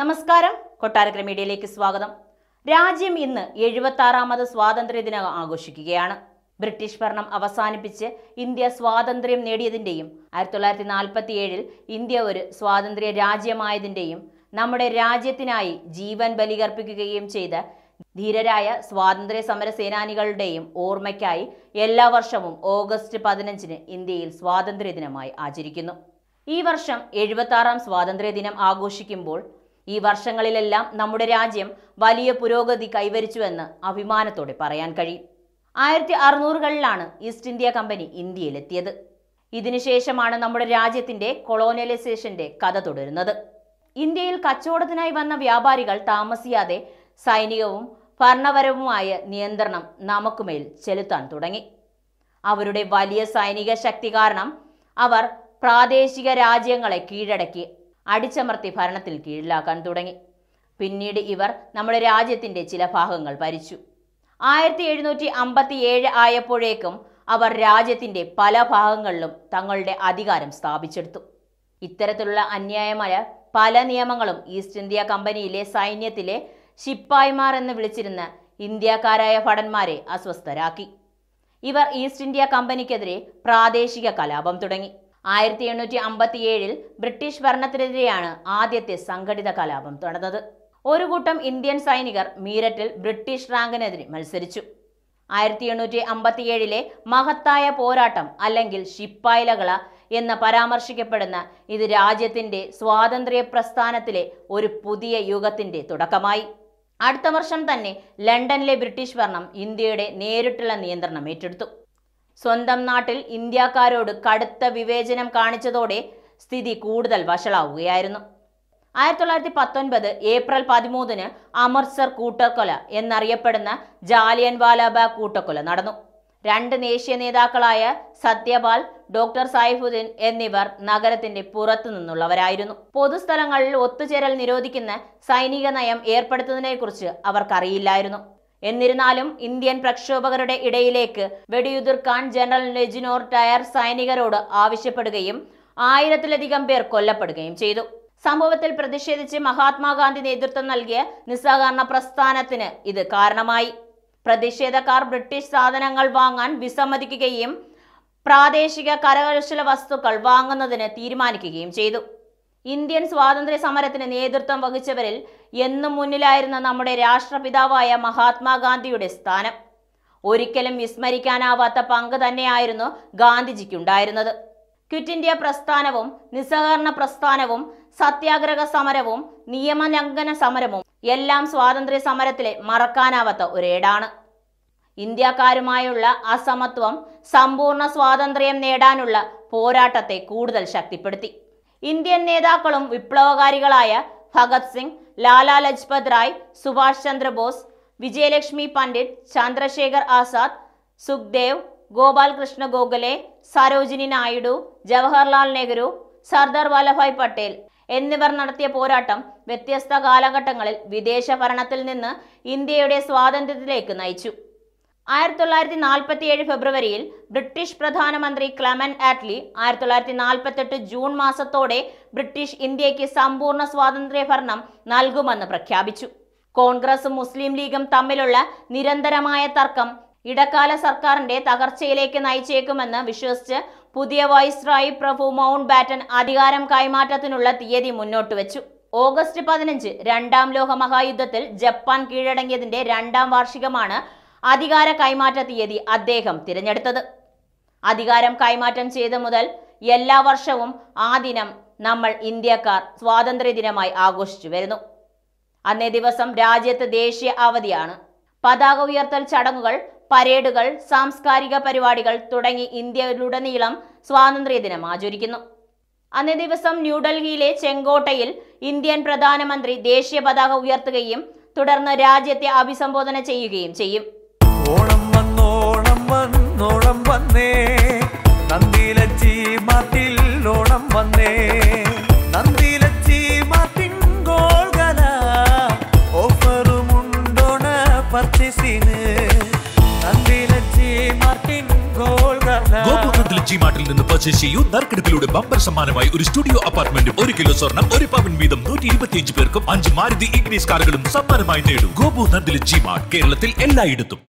നമസ്കാരം കൊട്ടാരക്കര മീഡിയയിലേക്ക് സ്വാഗതം രാജ്യം ഇന്ന് എഴുപത്തി ആറാമത് ദിനം ആഘോഷിക്കുകയാണ് ബ്രിട്ടീഷ് ഭരണം അവസാനിപ്പിച്ച് ഇന്ത്യ സ്വാതന്ത്ര്യം നേടിയതിൻ്റെയും ആയിരത്തി തൊള്ളായിരത്തി നാൽപ്പത്തി ഏഴിൽ ഇന്ത്യ ഒരു സ്വാതന്ത്ര്യ രാജ്യമായതിൻ്റെയും നമ്മുടെ രാജ്യത്തിനായി ജീവൻ ബലികർപ്പിക്കുകയും ചെയ്ത ധീരരായ സ്വാതന്ത്ര്യ സമര സേനാനികളുടെയും ഓർമ്മയ്ക്കായി എല്ലാ വർഷവും ഓഗസ്റ്റ് പതിനഞ്ചിന് ഇന്ത്യയിൽ സ്വാതന്ത്ര്യ ദിനമായി ആചരിക്കുന്നു ഈ വർഷം എഴുപത്താറാം സ്വാതന്ത്ര്യ ദിനം ആഘോഷിക്കുമ്പോൾ ഈ വർഷങ്ങളിലെല്ലാം നമ്മുടെ രാജ്യം വലിയ പുരോഗതി കൈവരിച്ചുവെന്ന് അഭിമാനത്തോടെ പറയാൻ കഴിയും ആയിരത്തി അറുന്നൂറുകളിലാണ് ഈസ്റ്റ് ഇന്ത്യ കമ്പനി ഇന്ത്യയിലെത്തിയത് ഇതിനുശേഷമാണ് നമ്മുടെ രാജ്യത്തിന്റെ കൊളോണിയലൈസേഷന്റെ കഥ തുടരുന്നത് ഇന്ത്യയിൽ കച്ചവടത്തിനായി വന്ന വ്യാപാരികൾ താമസിയാതെ സൈനികവും ഭരണപരവുമായ നിയന്ത്രണം നമുക്കുമേൽ ചെലുത്താൻ തുടങ്ങി അവരുടെ വലിയ സൈനിക ശക്തി കാരണം അവർ പ്രാദേശിക രാജ്യങ്ങളെ കീഴടക്കി അടിച്ചമർത്തി ഭരണത്തിൽ കീഴിലാക്കാൻ തുടങ്ങി പിന്നീട് ഇവർ നമ്മുടെ രാജ്യത്തിൻ്റെ ചില ഭാഗങ്ങൾ ഭരിച്ചു ആയിരത്തി എഴുന്നൂറ്റി അമ്പത്തി ഏഴ് ആയപ്പോഴേക്കും അവർ രാജ്യത്തിൻ്റെ പല ഭാഗങ്ങളിലും തങ്ങളുടെ അധികാരം സ്ഥാപിച്ചെടുത്തു ഇത്തരത്തിലുള്ള അന്യായമായ പല നിയമങ്ങളും ഈസ്റ്റ് ഇന്ത്യ കമ്പനിയിലെ സൈന്യത്തിലെ ശിപ്പായിമാർ എന്ന് വിളിച്ചിരുന്ന ഇന്ത്യക്കാരായ ഭടന്മാരെ അസ്വസ്ഥരാക്കി ഇവർ ഈസ്റ്റ് ഇന്ത്യ കമ്പനിക്കെതിരെ പ്രാദേശിക കലാപം തുടങ്ങി ആയിരത്തി എണ്ണൂറ്റി ഏഴിൽ ബ്രിട്ടീഷ് ഭരണത്തിനെതിരെയാണ് ആദ്യത്തെ സംഘടിത കലാപം തുടർന്നത് ഒരു കൂട്ടം ഇന്ത്യൻ സൈനികർ മീരറ്റിൽ ബ്രിട്ടീഷ് റാങ്കിനെതിരെ മത്സരിച്ചു ആയിരത്തി എണ്ണൂറ്റി ഏഴിലെ മഹത്തായ പോരാട്ടം അല്ലെങ്കിൽ ശിപ്പായിലകള എന്ന് പരാമർശിക്കപ്പെടുന്ന ഇത് രാജ്യത്തിന്റെ സ്വാതന്ത്ര്യ പ്രസ്ഥാനത്തിലെ ഒരു പുതിയ യുഗത്തിന്റെ തുടക്കമായി അടുത്ത വർഷം തന്നെ ലണ്ടനിലെ ബ്രിട്ടീഷ് ഭരണം ഇന്ത്യയുടെ നേരിട്ടുള്ള നിയന്ത്രണം ഏറ്റെടുത്തു സ്വന്തം നാട്ടിൽ ഇന്ത്യക്കാരോട് കടുത്ത വിവേചനം കാണിച്ചതോടെ സ്ഥിതി കൂടുതൽ വഷളാവുകയായിരുന്നു ആയിരത്തി തൊള്ളായിരത്തി പത്തൊൻപത് ഏപ്രിൽ പതിമൂന്നിന് അമൃത്സർ കൂട്ടക്കൊല എന്നറിയപ്പെടുന്ന ജാലിയൻ വാലാബാഗ് കൂട്ടക്കൊല നടന്നു രണ്ട് ദേശീയ നേതാക്കളായ സത്യപാൽ ഡോക്ടർ സൈഫുദ്ദീൻ എന്നിവർ നഗരത്തിന്റെ പുറത്തു നിന്നുള്ളവരായിരുന്നു പൊതുസ്ഥലങ്ങളിൽ ഒത്തുചേരൽ നിരോധിക്കുന്ന സൈനിക നയം ഏർപ്പെടുത്തുന്നതിനെക്കുറിച്ച് അവർക്കറിയില്ലായിരുന്നു എന്നിരുന്നാലും ഇന്ത്യൻ പ്രക്ഷോഭകരുടെ ഇടയിലേക്ക് വെടിയുതിർക്കാൻ ജനറൽ ലെജിനോർ ടയർ സൈനികരോട് ആവശ്യപ്പെടുകയും ആയിരത്തിലധികം പേർ കൊല്ലപ്പെടുകയും ചെയ്തു സംഭവത്തിൽ പ്രതിഷേധിച്ച് മഹാത്മാഗാന്ധി നേതൃത്വം നൽകിയ നിസ്സഹകരണ പ്രസ്ഥാനത്തിന് ഇത് കാരണമായി പ്രതിഷേധക്കാർ ബ്രിട്ടീഷ് സാധനങ്ങൾ വാങ്ങാൻ വിസമ്മതിക്കുകയും പ്രാദേശിക കരകൗശല വസ്തുക്കൾ വാങ്ങുന്നതിന് തീരുമാനിക്കുകയും ചെയ്തു ഇന്ത്യൻ സ്വാതന്ത്ര്യ സമരത്തിന് നേതൃത്വം വഹിച്ചവരിൽ എന്നും മുന്നിലായിരുന്ന നമ്മുടെ രാഷ്ട്രപിതാവായ മഹാത്മാഗാന്ധിയുടെ സ്ഥാനം ഒരിക്കലും വിസ്മരിക്കാനാവാത്ത പങ്ക് തന്നെയായിരുന്നു ഗാന്ധിജിക്കുണ്ടായിരുന്നത് ക്വിറ്റ് ഇന്ത്യ പ്രസ്ഥാനവും നിസ്സഹകരണ പ്രസ്ഥാനവും സത്യാഗ്രഹ സമരവും നിയമലംഘന സമരവും എല്ലാം സ്വാതന്ത്ര്യ സമരത്തിലെ മറക്കാനാവാത്ത ഒരേടാണ് ഇന്ത്യക്കാരുമായുള്ള അസമത്വം സമ്പൂർണ്ണ സ്വാതന്ത്ര്യം നേടാനുള്ള പോരാട്ടത്തെ കൂടുതൽ ശക്തിപ്പെടുത്തി ഇന്ത്യൻ നേതാക്കളും വിപ്ലവകാരികളായ ഭഗത് സിംഗ് ലാലാ ലജ്പത് റായ് സുഭാഷ് ചന്ദ്രബോസ് വിജയലക്ഷ്മി പണ്ഡിറ്റ് ചന്ദ്രശേഖർ ആസാദ് സുഖ്ദേവ് ഗോപാൽകൃഷ്ണ ഗോഖലെ സരോജിനി നായിഡു ജവഹർലാൽ നെഹ്റു സർദാർ വല്ലഭായ് പട്ടേൽ എന്നിവർ നടത്തിയ പോരാട്ടം വ്യത്യസ്ത കാലഘട്ടങ്ങളിൽ വിദേശ ഭരണത്തിൽ നിന്ന് ഇന്ത്യയുടെ സ്വാതന്ത്ര്യത്തിലേക്ക് നയിച്ചു ആയിരത്തി തൊള്ളായിരത്തി നാൽപ്പത്തി ഏഴ് ഫെബ്രുവരിയിൽ ബ്രിട്ടീഷ് പ്രധാനമന്ത്രി ക്ലമൻ ആറ്റ്ലി ആയിരത്തി തൊള്ളായിരത്തി നാൽപ്പത്തെട്ട് ജൂൺ മാസത്തോടെ ബ്രിട്ടീഷ് ഇന്ത്യയ്ക്ക് സമ്പൂർണ്ണ സ്വാതന്ത്ര്യ ഭരണം നൽകുമെന്ന് പ്രഖ്യാപിച്ചു കോൺഗ്രസും മുസ്ലിം ലീഗും തമ്മിലുള്ള നിരന്തരമായ തർക്കം ഇടക്കാല സർക്കാരിന്റെ തകർച്ചയിലേക്ക് നയിച്ചേക്കുമെന്ന് വിശ്വസിച്ച് പുതിയ വൈസ്രായി പ്രഭു മൗണ്ട് ബാറ്റൻ അധികാരം കൈമാറ്റത്തിനുള്ള തീയതി മുന്നോട്ട് വെച്ചു ഓഗസ്റ്റ് പതിനഞ്ച് രണ്ടാം ലോക മഹായുദ്ധത്തിൽ ജപ്പാൻ കീഴടങ്ങിയതിന്റെ രണ്ടാം വാർഷികമാണ് അധികാര കൈമാറ്റ തീയതി അദ്ദേഹം തിരഞ്ഞെടുത്തത് അധികാരം കൈമാറ്റം ചെയ്ത മുതൽ എല്ലാ വർഷവും ആ ദിനം നമ്മൾ ഇന്ത്യക്കാർ സ്വാതന്ത്ര്യ ദിനമായി ആഘോഷിച്ചു വരുന്നു അന്നേ ദിവസം രാജ്യത്ത് ദേശീയ അവധിയാണ് പതാക ഉയർത്തൽ ചടങ്ങുകൾ പരേഡുകൾ സാംസ്കാരിക പരിപാടികൾ തുടങ്ങി ഇന്ത്യയിലുടനീളം സ്വാതന്ത്ര്യ ദിനം ആചരിക്കുന്നു അന്നേ ദിവസം ന്യൂഡൽഹിയിലെ ചെങ്കോട്ടയിൽ ഇന്ത്യൻ പ്രധാനമന്ത്രി ദേശീയ പതാക ഉയർത്തുകയും തുടർന്ന് രാജ്യത്തെ അഭിസംബോധന ചെയ്യുകയും ചെയ്യും ഓണം വന്നോണം വന്നോണം വന്നേ നന്ദിയിലച്ചി മാത്തിൽ ഓണം വന്നേ നന്ദിയിലച്ചി മാത്തിൻ ഗോൾഗല ഓഫറുമുണ്ടോണ പർച്ചേസിന് നന്ദിയിലച്ചി മാർട്ടിൻ ഗോൾഗല ഗോപുരത്തിൽ ജി നിന്ന് പർച്ചേസ് ചെയ്യൂ നറുക്കെടുപ്പിലൂടെ ബമ്പർ സമ്മാനമായി ഒരു സ്റ്റുഡിയോ അപ്പാർട്ട്മെന്റും ഒരു കിലോ സ്വർണം ഒരു പവൻ വീതം നൂറ്റി ഇരുപത്തിയഞ്ച് പേർക്കും അഞ്ച് മാരുതി ഇഗ്നീസ് കാറുകളും സമ്മാനമായി നേടും ഗോപു നന്ദിൽ ജി മാർട്ട് കേരളത്തിൽ എല്ലായിടത്തും